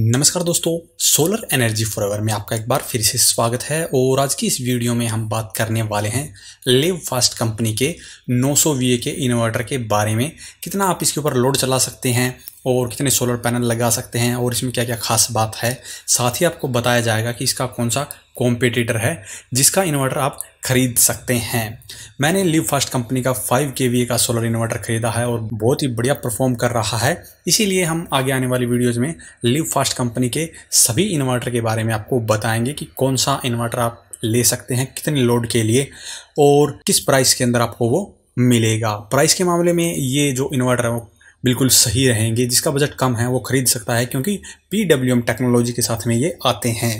नमस्कार दोस्तों solar energy forever में आपका एक बार फिर से स्वागत है और आज की इस वीडियो में हम बात करने वाले हैं लिव फास्ट कंपनी के 900 सौ के इन्वर्टर के बारे में कितना आप इसके ऊपर लोड चला सकते हैं और कितने सोलर पैनल लगा सकते हैं और इसमें क्या क्या खास बात है साथ ही आपको बताया जाएगा कि इसका कौन सा कॉम्पिटिटर है जिसका इन्वर्टर आप खरीद सकते हैं मैंने लिव फास्ट कंपनी का 5 के का सोलर इन्वर्टर खरीदा है और बहुत ही बढ़िया परफॉर्म कर रहा है इसीलिए हम आगे आने वाली वीडियोज़ में लिव फास्ट कंपनी के सभी इन्वर्टर के बारे में आपको बताएंगे कि कौन सा इन्वर्टर आप ले सकते हैं कितने लोड के लिए और किस प्राइस के अंदर आपको वो मिलेगा प्राइस के मामले में ये जो इन्वर्टर है वो बिल्कुल सही रहेंगे जिसका बजट कम है वो खरीद सकता है क्योंकि पी टेक्नोलॉजी के साथ में ये आते हैं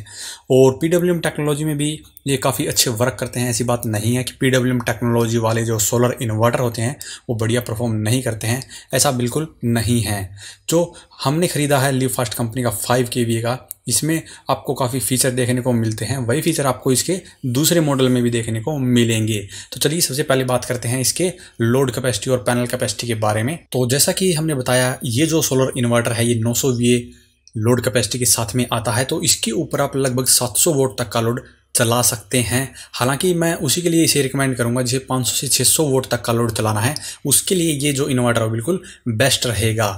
और पी टेक्नोलॉजी में भी ये काफ़ी अच्छे वर्क करते हैं ऐसी बात नहीं है कि पी टेक्नोलॉजी वाले जो सोलर इन्वर्टर होते हैं वो बढ़िया परफॉर्म नहीं करते हैं ऐसा बिल्कुल नहीं है जो हमने ख़रीदा है Livfast company five K के का इसमें आपको काफ़ी फ़ीचर देखने को मिलते हैं वही फ़ीचर आपको इसके दूसरे मॉडल में भी देखने को मिलेंगे तो चलिए सबसे पहले बात करते हैं इसके लोड कैपेसिटी और पैनल कैपेसिटी के बारे में तो जैसा कि हमने बताया ये जो सोलर इन्वर्टर है ये नौ सौ लोड कैपेसिटी के साथ में आता है तो इसके ऊपर आप लगभग 700 वोट तक का लोड चला सकते हैं हालांकि मैं उसी के लिए इसे रिकमेंड करूंगा जिसे 500 से 600 वोट तक का लोड चलाना है उसके लिए ये जो इन्वर्टर है बिल्कुल बेस्ट रहेगा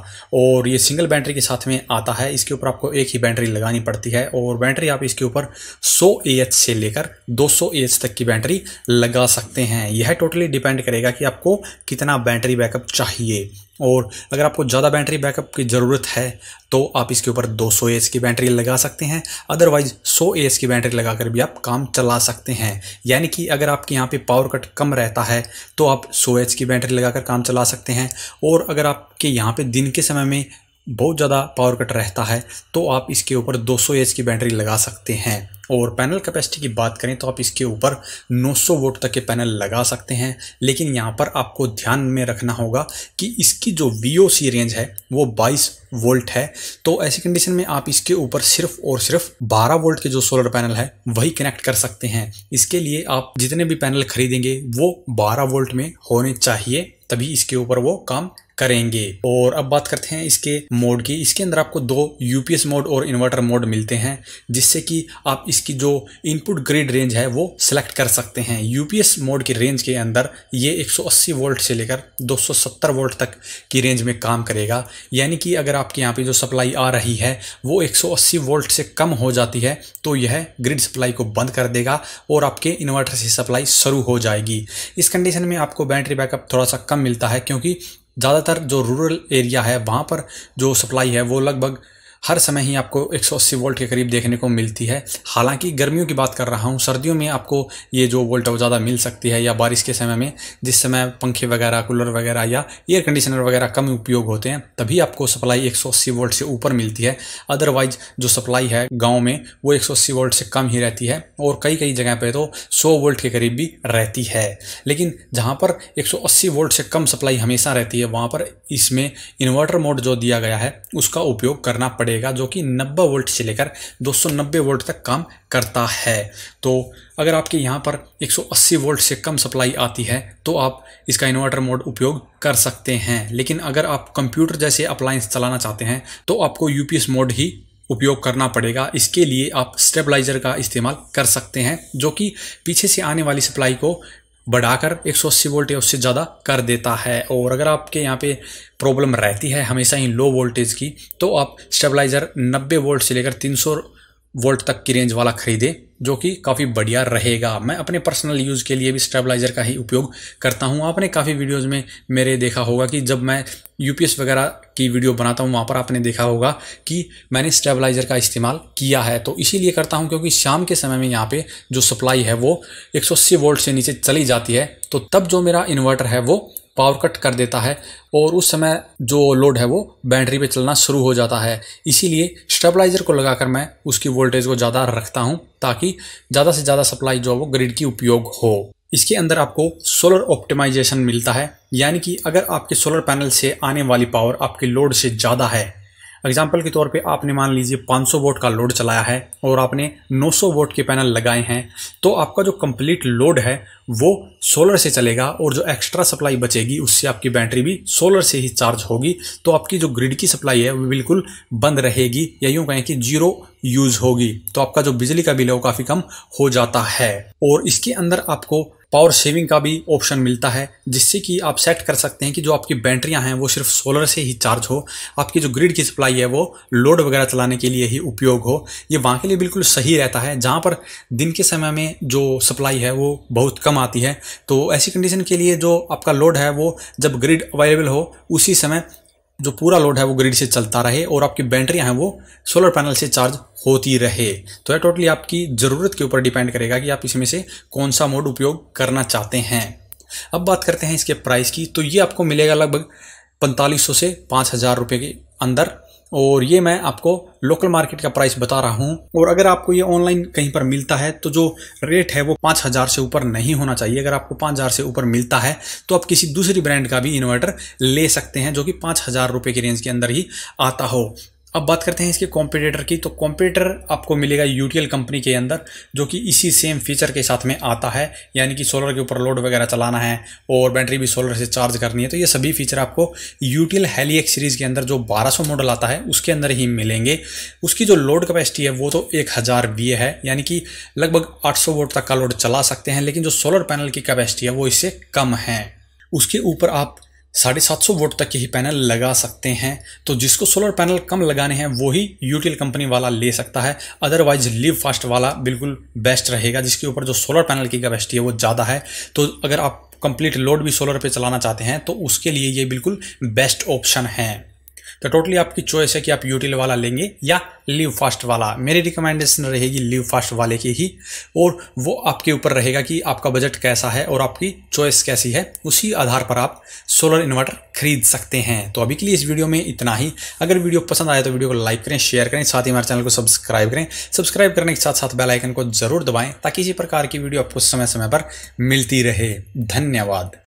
और ये सिंगल बैटरी के साथ में आता है इसके ऊपर आपको एक ही बैटरी लगानी पड़ती है और बैटरी आप इसके ऊपर 100 एच से लेकर 200 एच तक की बैटरी लगा सकते हैं यह टोटली डिपेंड करेगा कि आपको कितना बैटरी बैकअप चाहिए और अगर आपको ज़्यादा बैटरी बैकअप की ज़रूरत है तो आप इसके ऊपर 200 सौ की बैटरी लगा सकते हैं अदरवाइज़ 100 एस की बैटरी लगाकर भी आप काम चला सकते हैं यानी कि अगर आपके यहाँ पे पावर कट कम रहता है तो आप 100 एच की बैटरी लगाकर काम चला सकते हैं और अगर आपके यहाँ पे दिन के समय में बहुत ज़्यादा पावर कट रहता है तो आप इसके ऊपर 200 एच की बैटरी लगा सकते हैं और पैनल कैपेसिटी की बात करें तो आप इसके ऊपर 900 वोट तक के पैनल लगा सकते हैं लेकिन यहाँ पर आपको ध्यान में रखना होगा कि इसकी जो वी रेंज है वो 22 वोल्ट है तो ऐसी कंडीशन में आप इसके ऊपर सिर्फ और सिर्फ 12 वोल्ट के जो सोलर पैनल है वही कनेक्ट कर सकते हैं इसके लिए आप जितने भी पैनल खरीदेंगे वो बारह वोल्ट में होने चाहिए तभी इसके ऊपर वो काम करेंगे और अब बात करते हैं इसके मोड की इसके अंदर आपको दो यूपीएस मोड और इन्वर्टर मोड मिलते हैं जिससे कि आप इसकी जो इनपुट ग्रिड रेंज है वो सिलेक्ट कर सकते हैं यूपीएस मोड की रेंज के अंदर ये 180 वोल्ट से लेकर 270 वोल्ट तक की रेंज में काम करेगा यानी कि अगर आपके यहाँ पे जो सप्लाई आ रही है वो 180 वोल्ट से कम हो जाती है तो यह ग्रिड सप्लाई को बंद कर देगा और आपके इन्वर्टर से सप्लाई शुरू हो जाएगी इस कंडीशन में आपको बैटरी बैकअप थोड़ा सा कम मिलता है क्योंकि ज़्यादातर जो रूरल एरिया है वहाँ पर जो सप्लाई है वो लगभग हर समय ही आपको 180 वोल्ट के करीब देखने को मिलती है हालांकि गर्मियों की बात कर रहा हूँ सर्दियों में आपको ये जो वोल्ट है वो ज़्यादा मिल सकती है या बारिश के समय में जिस समय पंखे वगैरह कूलर वगैरह या एयर कंडीशनर वगैरह कम उपयोग होते हैं तभी आपको सप्लाई 180 वोल्ट से ऊपर मिलती है अदरवाइज जो सप्लाई है गाँव में वो एक वोल्ट से कम ही रहती है और कई कई जगह पर तो सौ वोल्ट के करीब भी रहती है लेकिन जहाँ पर एक वोल्ट से कम सप्लाई हमेशा रहती है वहाँ पर इसमें इन्वर्टर मोड जो दिया गया है उसका उपयोग करना पड़ेगा पड़ेगा जो कि 90 वोल्ट से लेकर 290 वोल्ट तक काम करता है तो अगर आपके यहाँ पर 180 वोल्ट से कम सप्लाई आती है तो आप इसका इन्वर्टर मोड उपयोग कर सकते हैं लेकिन अगर आप कंप्यूटर जैसे अप्लायंस चलाना चाहते हैं तो आपको यूपीएस मोड ही उपयोग करना पड़ेगा इसके लिए आप स्टेबलाइजर का इस्तेमाल कर सकते हैं जो कि पीछे से आने वाली सप्लाई को बढ़ाकर 180 वोल्ट या उससे ज़्यादा कर देता है और अगर आपके यहाँ पे प्रॉब्लम रहती है हमेशा ही लो वोल्टेज की तो आप स्टेबलाइज़र 90 वोल्ट से लेकर वोल्ट तक की रेंज वाला खरीदे जो कि काफ़ी बढ़िया रहेगा मैं अपने पर्सनल यूज़ के लिए भी स्टेबलाइज़र का ही उपयोग करता हूँ आपने काफ़ी वीडियोस में मेरे देखा होगा कि जब मैं यूपीएस वगैरह की वीडियो बनाता हूँ वहाँ पर आपने देखा होगा कि मैंने स्टेबलाइज़र का इस्तेमाल किया है तो इसीलिए करता हूँ क्योंकि शाम के समय में यहाँ पर जो सप्लाई है वो एक वोल्ट से नीचे चली जाती है तो तब जो मेरा इन्वर्टर है वो पावर कट कर देता है और उस समय जो लोड है वो बैटरी पे चलना शुरू हो जाता है इसीलिए स्टेबलाइज़र को लगाकर मैं उसकी वोल्टेज को ज़्यादा रखता हूँ ताकि ज़्यादा से ज़्यादा सप्लाई जो है वो ग्रिड की उपयोग हो इसके अंदर आपको सोलर ऑप्टिमाइजेशन मिलता है यानी कि अगर आपके सोलर पैनल से आने वाली पावर आपके लोड से ज़्यादा है एग्जाम्पल के तौर पे आपने मान लीजिए 500 वोट का लोड चलाया है और आपने 900 वोट के पैनल लगाए हैं तो आपका जो कंप्लीट लोड है वो सोलर से चलेगा और जो एक्स्ट्रा सप्लाई बचेगी उससे आपकी बैटरी भी सोलर से ही चार्ज होगी तो आपकी जो ग्रिड की सप्लाई है वो बिल्कुल बंद रहेगी या यूँ कहें कि जीरो यूज़ होगी तो आपका जो बिजली का बिल है वो काफ़ी कम हो जाता है और इसके अंदर आपको पावर सेविंग का भी ऑप्शन मिलता है जिससे कि आप सेट कर सकते हैं कि जो आपकी बैटरियां हैं वो सिर्फ सोलर से ही चार्ज हो आपकी जो ग्रिड की सप्लाई है वो लोड वगैरह चलाने के लिए ही उपयोग हो ये वहाँ के लिए बिल्कुल सही रहता है जहाँ पर दिन के समय में जो सप्लाई है वो बहुत कम आती है तो ऐसी कंडीशन के लिए जो आपका लोड है वो जब ग्रिड अवेलेबल हो उसी समय जो पूरा लोड है वो ग्रिड से चलता रहे और आपकी बैटरियाँ हैं वो सोलर पैनल से चार्ज होती रहे तो यह टोटली आपकी ज़रूरत के ऊपर डिपेंड करेगा कि आप इसमें से कौन सा मोड उपयोग करना चाहते हैं अब बात करते हैं इसके प्राइस की तो ये आपको मिलेगा लगभग पैंतालीस से पाँच हज़ार रुपये के अंदर और ये मैं आपको लोकल मार्केट का प्राइस बता रहा हूँ और अगर आपको ये ऑनलाइन कहीं पर मिलता है तो जो रेट है वो पाँच हज़ार से ऊपर नहीं होना चाहिए अगर आपको पाँच हज़ार से ऊपर मिलता है तो आप किसी दूसरी ब्रांड का भी इन्वर्टर ले सकते हैं जो कि पाँच हज़ार रुपये की रेंज के अंदर ही आता हो अब बात करते हैं इसके कॉम्पिटेटर की तो कॉम्पिटेटर आपको मिलेगा यूटीएल कंपनी के अंदर जो कि इसी सेम फीचर के साथ में आता है यानी कि सोलर के ऊपर लोड वगैरह चलाना है और बैटरी भी सोलर से चार्ज करनी है तो ये सभी फीचर आपको यूटीएल हेलीएक्स सीरीज़ के अंदर जो 1200 मॉडल आता है उसके अंदर ही मिलेंगे उसकी जो लोड कैपेसिटी है वो तो एक हज़ार है यानी कि लगभग आठ सौ वोट तक का लोड चला सकते हैं लेकिन जो सोलर पैनल की कैपेसिटी है वो इससे कम है उसके ऊपर आप साढ़े सात सौ वोट तक के ही पैनल लगा सकते हैं तो जिसको सोलर पैनल कम लगाने हैं वो ही यूटीएल कंपनी वाला ले सकता है अदरवाइज लिव फास्ट वाला बिल्कुल बेस्ट रहेगा जिसके ऊपर जो सोलर पैनल की कैपेसिटी है वो ज़्यादा है तो अगर आप कंप्लीट लोड भी सोलर पे चलाना चाहते हैं तो उसके लिए ये बिल्कुल बेस्ट ऑप्शन है तो टोटली आपकी चॉइस है कि आप यूटिल वाला लेंगे या लिव फास्ट वाला मेरी रिकमेंडेशन रहेगी लिव फास्ट वाले की ही और वो आपके ऊपर रहेगा कि आपका बजट कैसा है और आपकी चॉइस कैसी है उसी आधार पर आप सोलर इन्वर्टर खरीद सकते हैं तो अभी के लिए इस वीडियो में इतना ही अगर वीडियो पसंद आया तो वीडियो को लाइक करें शेयर करें साथ ही हमारे चैनल को सब्सक्राइब करें सब्सक्राइब करने के साथ साथ बेलाइकन को जरूर दबाएं ताकि इसी प्रकार की वीडियो आपको समय समय पर मिलती रहे धन्यवाद